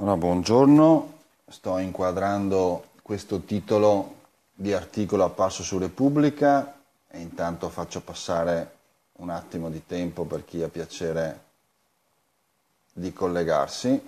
Allora, buongiorno, sto inquadrando questo titolo di articolo apparso su Repubblica e intanto faccio passare un attimo di tempo per chi ha piacere di collegarsi.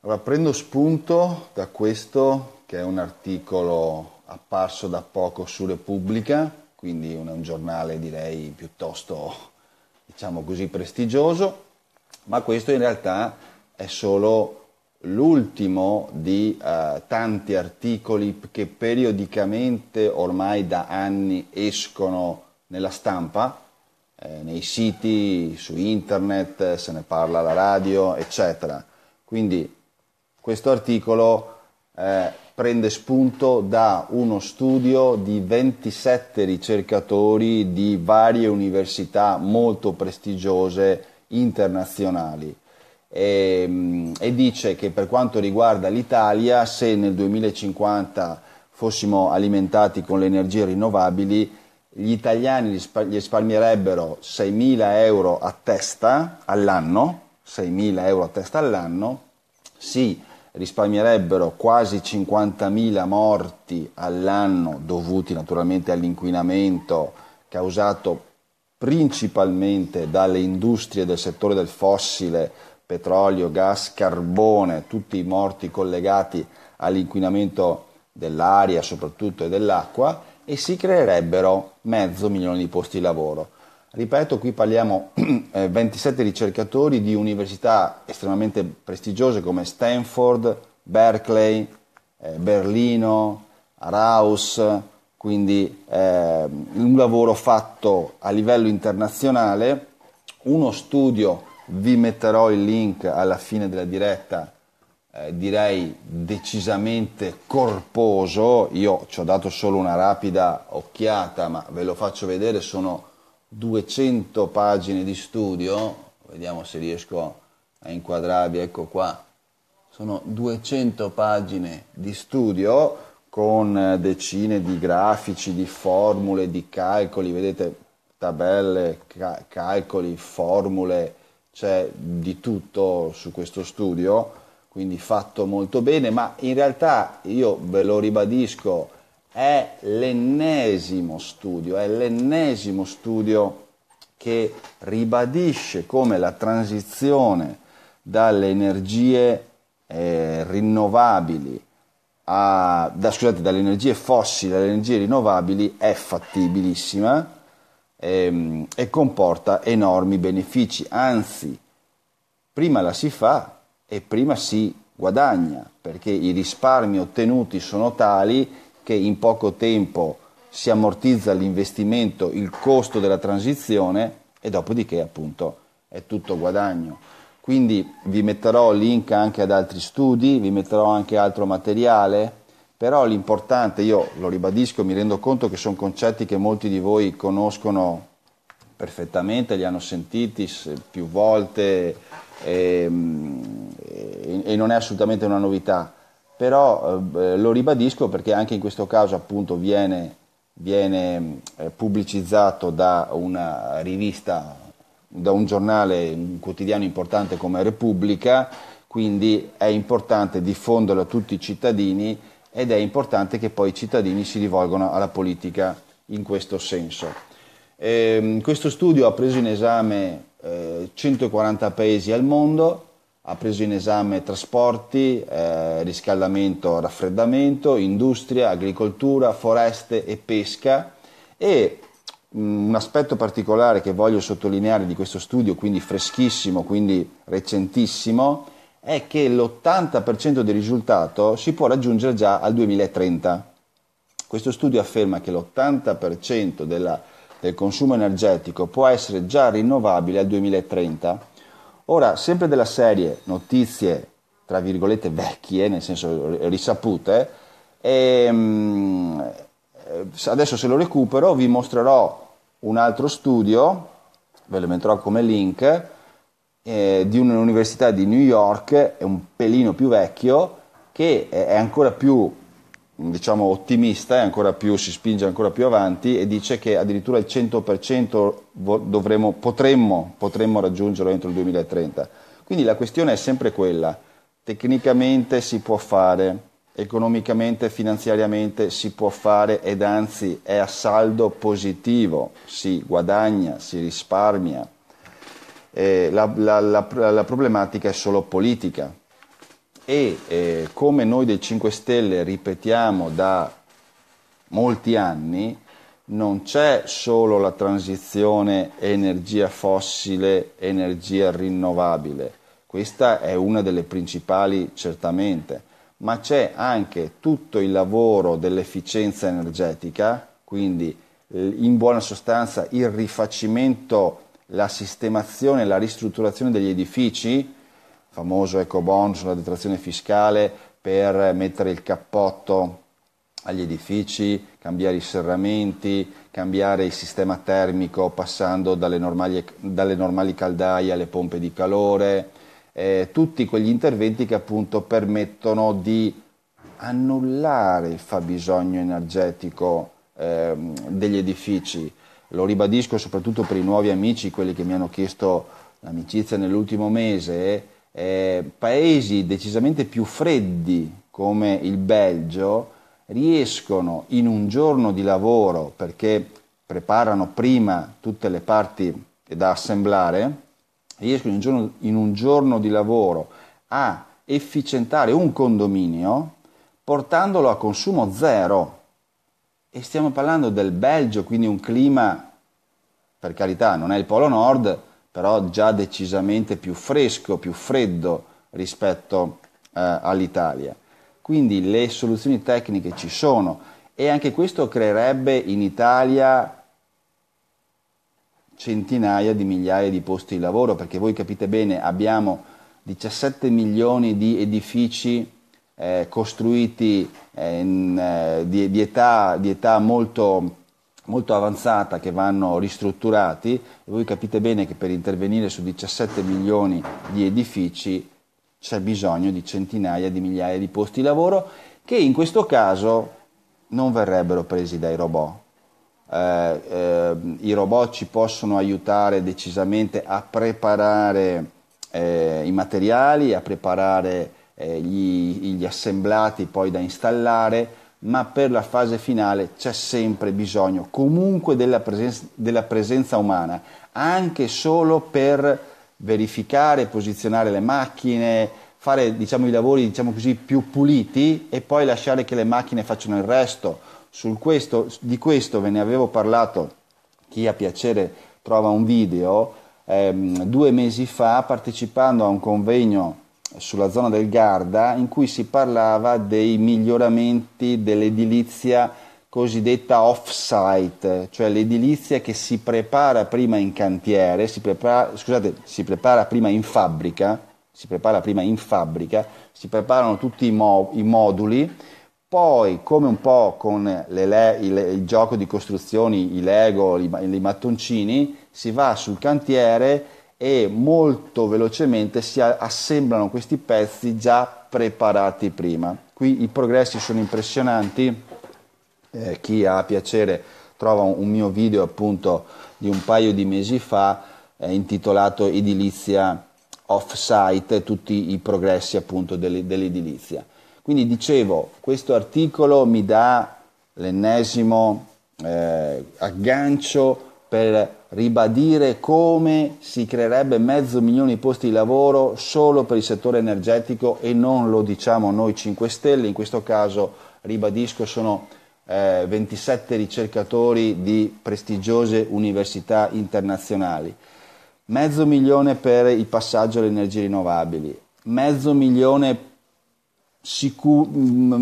Allora, prendo spunto da questo che è un articolo apparso da poco su Repubblica, quindi un, un giornale direi piuttosto diciamo così, prestigioso, ma questo in realtà è solo l'ultimo di eh, tanti articoli che periodicamente ormai da anni escono nella stampa, eh, nei siti, su internet, se ne parla alla radio, eccetera. Quindi questo articolo eh, prende spunto da uno studio di 27 ricercatori di varie università molto prestigiose internazionali e, ehm, e dice che per quanto riguarda l'Italia, se nel 2050 fossimo alimentati con le energie rinnovabili, gli italiani risparmierebbero 6.000 euro a testa all'anno, 6.000 euro a testa all'anno, si risparmierebbero quasi 50.000 morti all'anno dovuti naturalmente all'inquinamento causato principalmente dalle industrie del settore del fossile, petrolio, gas, carbone, tutti i morti collegati all'inquinamento dell'aria soprattutto e dell'acqua e si creerebbero mezzo milione di posti di lavoro. Ripeto, qui parliamo eh, 27 ricercatori di università estremamente prestigiose come Stanford, Berkeley, eh, Berlino, Raus, quindi eh, un lavoro fatto a livello internazionale, uno studio, vi metterò il link alla fine della diretta, eh, direi decisamente corposo, io ci ho dato solo una rapida occhiata, ma ve lo faccio vedere, sono 200 pagine di studio, vediamo se riesco a inquadrarvi, ecco qua, sono 200 pagine di studio con eh, decine di grafici, di formule, di calcoli, vedete tabelle, ca- calcoli, formule, c'è di tutto su questo studio, quindi fatto molto bene, ma in realtà io ve lo ribadisco, è l'ennesimo studio, è l'ennesimo studio che ribadisce come la transizione dalle energie eh, rinnovabili a, da, scusate, dalle energie fossili alle energie rinnovabili è fattibilissima ehm, e comporta enormi benefici, anzi prima la si fa e prima si guadagna perché i risparmi ottenuti sono tali che in poco tempo si ammortizza l'investimento, il costo della transizione e dopodiché appunto è tutto guadagno. Quindi vi metterò link anche ad altri studi, vi metterò anche altro materiale, però l'importante, io lo ribadisco, mi rendo conto che sono concetti che molti di voi conoscono perfettamente, li hanno sentiti più volte e, ehm, e, e non è assolutamente una novità però eh, eh, lo ribadisco perché anche in questo caso appunto viene, viene eh, pubblicizzato da una rivista, da un giornale, un quotidiano importante come Repubblica, quindi è importante diffonderlo a tutti i cittadini ed è importante che poi i cittadini si rivolgano alla politica in questo senso. Eh, questo studio ha preso in esame 140 eh, paesi al mondo, ha preso in esame trasporti, eh, riscaldamento, raffreddamento, industria, agricoltura, foreste e pesca e mm, un aspetto particolare che voglio sottolineare di questo studio, quindi freschissimo, quindi recentissimo, è che l'80% del risultato si può raggiungere già al 2030. Questo studio afferma che l'80% della, del consumo energetico può essere già rinnovabile al 2030 Ora, sempre della serie notizie, tra virgolette, vecchie, nel senso risapute, e, ehm, eh, adesso se lo recupero vi mostrerò un altro studio, ve lo metterò come link, eh, di un'università di New York, è un pelino più vecchio, che è ancora più diciamo, ottimista e ancora più, si spinge ancora più avanti e dice che addirittura il 100% dovremo, potremmo, potremmo raggiungerlo entro il 2030. Quindi la questione è sempre quella, tecnicamente si può fare, economicamente, finanziariamente si può fare ed anzi è a saldo positivo, si guadagna, si risparmia. Eh, la, la, la, la problematica è solo politica e eh, come noi del 5 Stelle ripetiamo da molti anni, non c'è solo la transizione energia fossile, energia rinnovabile, questa è una delle principali certamente, ma c'è anche tutto il lavoro dell'efficienza energetica, quindi eh, in buona sostanza il rifacimento, la sistemazione, la ristrutturazione degli edifici, famoso ecobonus, la detrazione fiscale per mettere il cappotto agli edifici, cambiare i serramenti, cambiare il sistema termico passando dalle normali, dalle normali caldaie alle pompe di calore, eh, tutti quegli interventi che appunto permettono di annullare il fabbisogno energetico eh, degli edifici. Lo ribadisco soprattutto per i nuovi amici, quelli che mi hanno chiesto l'amicizia nell'ultimo mese, eh, paesi decisamente più freddi come il Belgio riescono in un giorno di lavoro, perché preparano prima tutte le parti da assemblare, riescono in un giorno, in un giorno di lavoro a efficientare un condominio portandolo a consumo zero. E stiamo parlando del Belgio, quindi un clima, per carità, non è il Polo Nord, però già decisamente più fresco, più freddo rispetto eh, all'Italia. Quindi le soluzioni tecniche ci sono e anche questo creerebbe in Italia centinaia di migliaia di posti di lavoro, perché voi capite bene, abbiamo 17 milioni di edifici eh, costruiti eh, in, eh, di, di, età, di età molto molto avanzata che vanno ristrutturati e voi capite bene che per intervenire su 17 milioni di edifici c'è bisogno di centinaia di migliaia di posti di lavoro che in questo caso non verrebbero presi dai robot. Eh, eh, I robot ci possono aiutare decisamente a preparare eh, i materiali, a preparare eh, gli, gli assemblati poi da installare, ma per la fase finale c'è sempre bisogno comunque della presenza, della presenza umana, anche solo per verificare, posizionare le macchine, fare diciamo, i lavori diciamo così, più puliti e poi lasciare che le macchine facciano il resto. Questo, di questo ve ne avevo parlato, chi ha piacere trova un video, ehm, due mesi fa partecipando a un convegno sulla zona del Garda in cui si parlava dei miglioramenti dell'edilizia cosiddetta off-site, cioè l'edilizia che si prepara prima in cantiere, si prepara, scusate, si prepara prima in fabbrica, si prepara prima in fabbrica, si preparano tutti i, mo- i moduli, poi come un po' con le, il, il, gioco di costruzioni, i Lego, i, i mattoncini, si va sul cantiere e molto velocemente si assemblano questi pezzi già preparati prima. Qui i progressi sono impressionanti, eh, chi ha piacere trova un mio video appunto di un paio di mesi fa eh, intitolato Edilizia Offsite, tutti i progressi appunto dell'edilizia. Quindi dicevo, questo articolo mi dà l'ennesimo eh, aggancio per ribadire come si creerebbe mezzo milione di posti di lavoro solo per il settore energetico e non lo diciamo noi 5 Stelle, in questo caso ribadisco sono eh, 27 ricercatori di prestigiose università internazionali, mezzo milione per il passaggio alle energie rinnovabili, mezzo milione sicur- mm,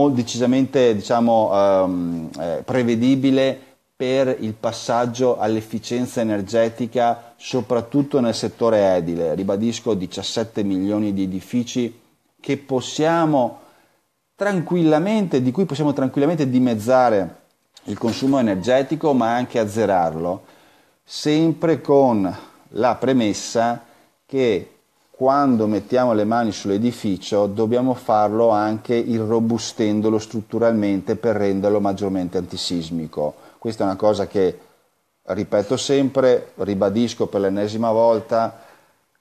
mm, decisamente diciamo, ehm, eh, prevedibile per il passaggio all'efficienza energetica soprattutto nel settore edile, ribadisco 17 milioni di edifici che possiamo tranquillamente, di cui possiamo tranquillamente dimezzare il consumo energetico ma anche azzerarlo, sempre con la premessa che quando mettiamo le mani sull'edificio dobbiamo farlo anche irrobustendolo strutturalmente per renderlo maggiormente antisismico questa è una cosa che ripeto sempre, ribadisco per l'ennesima volta,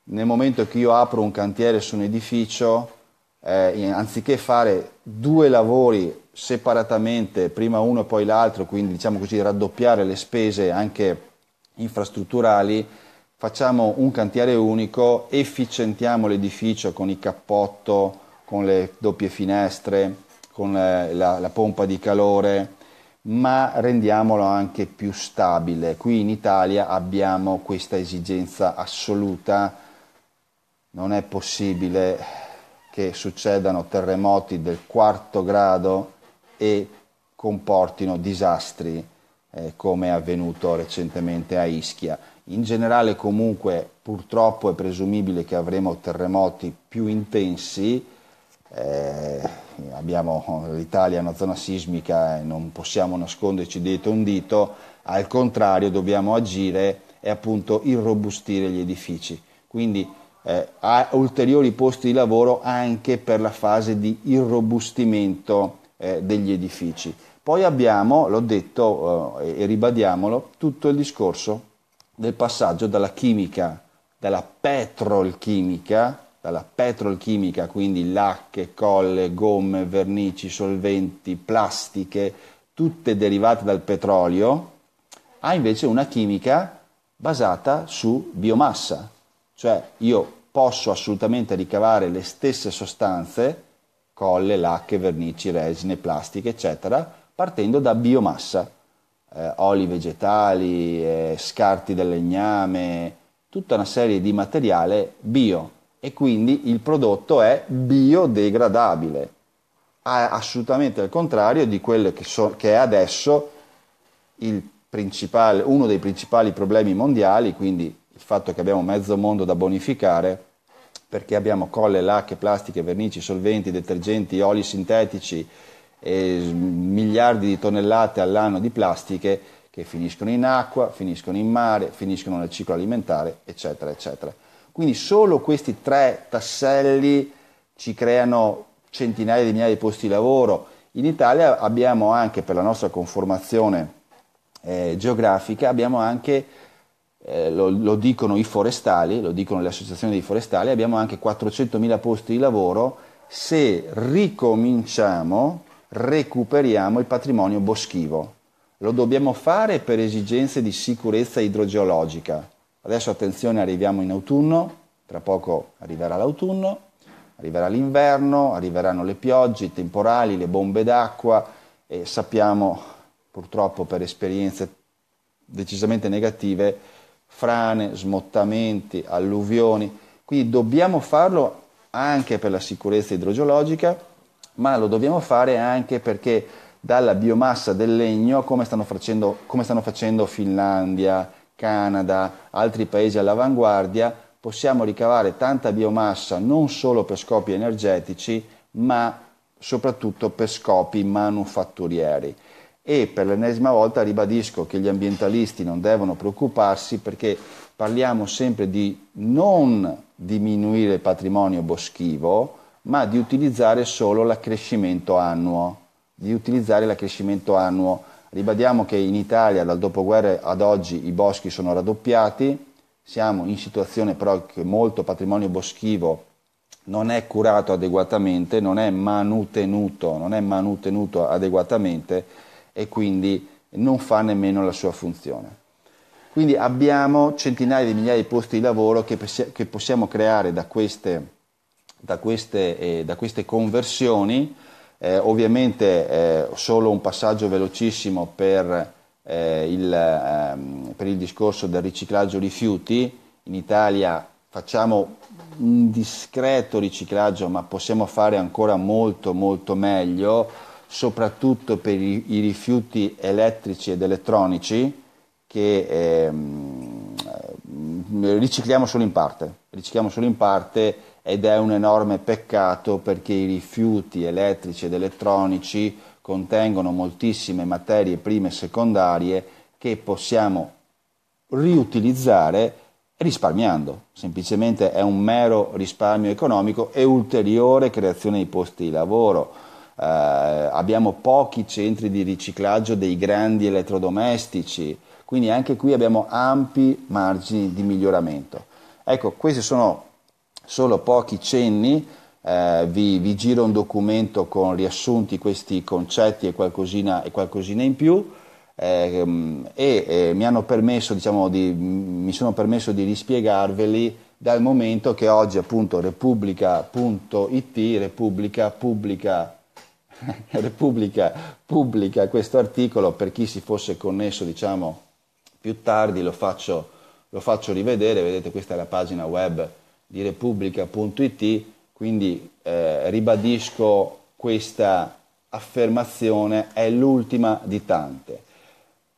nel momento che io apro un cantiere su un edificio, eh, anziché fare due lavori separatamente, prima uno e poi l'altro, quindi diciamo così raddoppiare le spese anche infrastrutturali, facciamo un cantiere unico, efficientiamo l'edificio con il cappotto, con le doppie finestre, con eh, la, la pompa di calore, ma rendiamolo anche più stabile. Qui in Italia abbiamo questa esigenza assoluta, non è possibile che succedano terremoti del quarto grado e comportino disastri eh, come è avvenuto recentemente a Ischia. In generale comunque purtroppo è presumibile che avremo terremoti più intensi, eh, eh, L'Italia una zona sismica e non possiamo nasconderci dietro un dito, al contrario dobbiamo agire e appunto irrobustire gli edifici. Quindi eh, ha ulteriori posti di lavoro anche per la fase di irrobustimento eh, degli edifici. Poi abbiamo, l'ho detto eh, e ribadiamolo, tutto il discorso del passaggio dalla chimica, dalla petrolchimica dalla petrolchimica, quindi lacche, colle, gomme, vernici, solventi, plastiche, tutte derivate dal petrolio, ha invece una chimica basata su biomassa, cioè io posso assolutamente ricavare le stesse sostanze, colle, lacche, vernici, resine, plastiche, eccetera, partendo da biomassa, eh, oli vegetali, eh, scarti del legname, tutta una serie di materiale bio e quindi il prodotto è biodegradabile, assolutamente al contrario di quello che, so, che è adesso uno dei principali problemi mondiali, quindi il fatto che abbiamo mezzo mondo da bonificare perché abbiamo colle, lacche, plastiche, vernici, solventi, detergenti, oli sintetici e miliardi di tonnellate all'anno di plastiche che finiscono in acqua, finiscono in mare, finiscono nel ciclo alimentare, eccetera, eccetera. Quindi solo questi tre tasselli ci creano centinaia di migliaia di posti di lavoro. In Italia abbiamo anche per la nostra conformazione eh, geografica, abbiamo anche, eh, lo, lo, dicono i forestali, lo dicono le associazioni dei forestali, abbiamo anche 400.000 posti di lavoro se ricominciamo, recuperiamo il patrimonio boschivo. Lo dobbiamo fare per esigenze di sicurezza idrogeologica Adesso attenzione, arriviamo in autunno, tra poco arriverà l'autunno, arriverà l'inverno, arriveranno le piogge, i temporali, le bombe d'acqua e sappiamo purtroppo per esperienze decisamente negative, frane, smottamenti, alluvioni. Quindi dobbiamo farlo anche per la sicurezza idrogeologica, ma lo dobbiamo fare anche perché dalla biomassa del legno, come stanno facendo, come stanno facendo Finlandia, Canada, altri paesi all'avanguardia, possiamo ricavare tanta biomassa non solo per scopi energetici, ma soprattutto per scopi manufatturieri. E per l'ennesima volta ribadisco che gli ambientalisti non devono preoccuparsi perché parliamo sempre di non diminuire il patrimonio boschivo, ma di utilizzare solo l'accrescimento annuo, di utilizzare l'accrescimento annuo Ribadiamo che in Italia dal dopoguerra ad oggi i boschi sono raddoppiati, siamo in situazione però che molto patrimonio boschivo non è curato adeguatamente, non è manutenuto, non è manutenuto adeguatamente e quindi non fa nemmeno la sua funzione. Quindi abbiamo centinaia di migliaia di posti di lavoro che, che possiamo creare da queste, da queste, eh, da queste conversioni eh, ovviamente eh, solo un passaggio velocissimo per, eh, il, ehm, per, il, discorso del riciclaggio rifiuti. In Italia facciamo un discreto riciclaggio, ma possiamo fare ancora molto molto meglio, soprattutto per i, i rifiuti elettrici ed elettronici che ehm, ricicliamo solo in parte. Ricicliamo solo in parte ed è un enorme peccato perché i rifiuti elettrici ed elettronici contengono moltissime materie prime e secondarie che possiamo riutilizzare risparmiando, semplicemente è un mero risparmio economico e ulteriore creazione di posti di lavoro. Eh, abbiamo pochi centri di riciclaggio dei grandi elettrodomestici, quindi anche qui abbiamo ampi margini di miglioramento. Ecco, queste sono solo pochi cenni, eh, vi, vi, giro un documento con riassunti questi concetti e qualcosina, e qualcosina in più ehm, eh, e, e mi, hanno permesso, diciamo, di, mi sono permesso di rispiegarveli dal momento che oggi appunto repubblica.it, repubblica pubblica Repubblica pubblica questo articolo per chi si fosse connesso diciamo più tardi lo faccio, lo faccio rivedere vedete questa è la pagina web di Repubblica.it, quindi eh, ribadisco questa affermazione, è l'ultima di tante.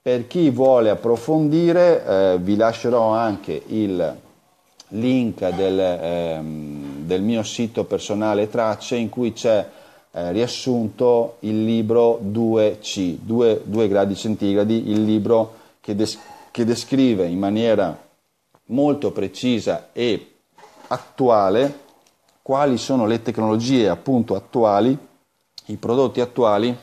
Per chi vuole approfondire eh, vi lascerò anche il link del, ehm, del, mio sito personale Tracce in cui c'è eh, riassunto il libro 2C, 2, 2, gradi centigradi, il libro che, des- che descrive in maniera molto precisa e attuale, quali sono le tecnologie appunto attuali, i prodotti attuali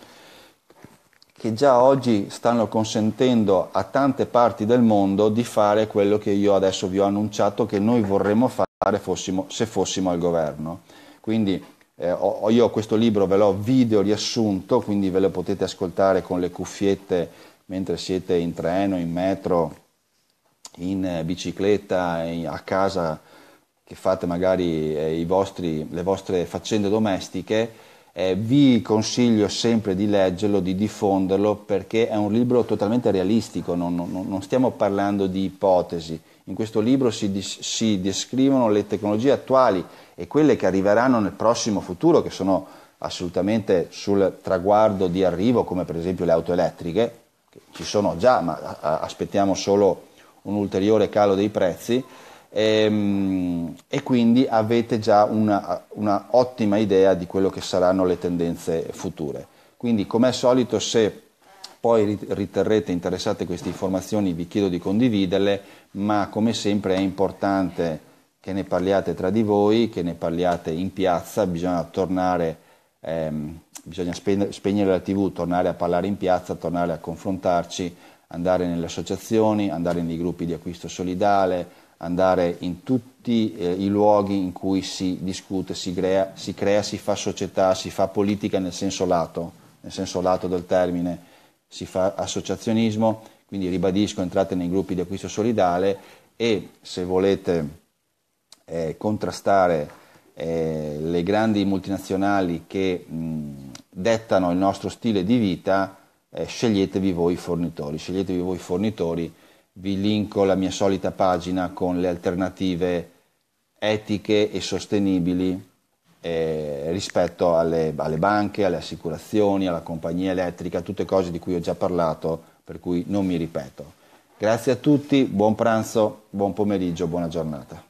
che già oggi stanno consentendo a tante parti del mondo di fare quello che io adesso vi ho annunciato che noi vorremmo fare fossimo, se fossimo al governo. Quindi eh, ho, io questo libro ve l'ho video riassunto, quindi ve lo potete ascoltare con le cuffiette mentre siete in treno, in metro, in bicicletta, in, a casa che fate magari eh, vostri, le vostre faccende domestiche, eh, vi consiglio sempre di leggerlo, di diffonderlo, perché è un libro totalmente realistico, non, non, non stiamo parlando di ipotesi. In questo libro si, si, descrivono le tecnologie attuali e quelle che arriveranno nel prossimo futuro, che sono assolutamente sul traguardo di arrivo, come per esempio le auto elettriche, che ci sono già, ma aspettiamo solo un ulteriore calo dei prezzi e, ehm, e quindi avete già una, una ottima idea di quello che saranno le tendenze future. Quindi come al solito se poi riterrete interessate queste informazioni vi chiedo di condividerle, ma come sempre è importante che ne parliate tra di voi, che ne parliate in piazza, bisogna tornare, ehm, bisogna spegnere, la tv, tornare a parlare in piazza, tornare a confrontarci, andare nelle associazioni, andare nei gruppi di acquisto solidale, andare in tutti eh, i luoghi in cui si discute, si crea, si crea, si fa società, si fa politica nel senso lato, nel senso lato del termine, si fa associazionismo, quindi ribadisco entrate nei gruppi di acquisto solidale e se volete eh, contrastare eh, le grandi multinazionali che mh, dettano il nostro stile di vita, eh, sceglietevi voi i fornitori, sceglietevi voi i fornitori vi linko la mia solita pagina con le alternative etiche e sostenibili eh, rispetto alle, alle, banche, alle assicurazioni, alla compagnia elettrica, tutte cose di cui ho già parlato, per cui non mi ripeto. Grazie a tutti, buon pranzo, buon pomeriggio, buona giornata.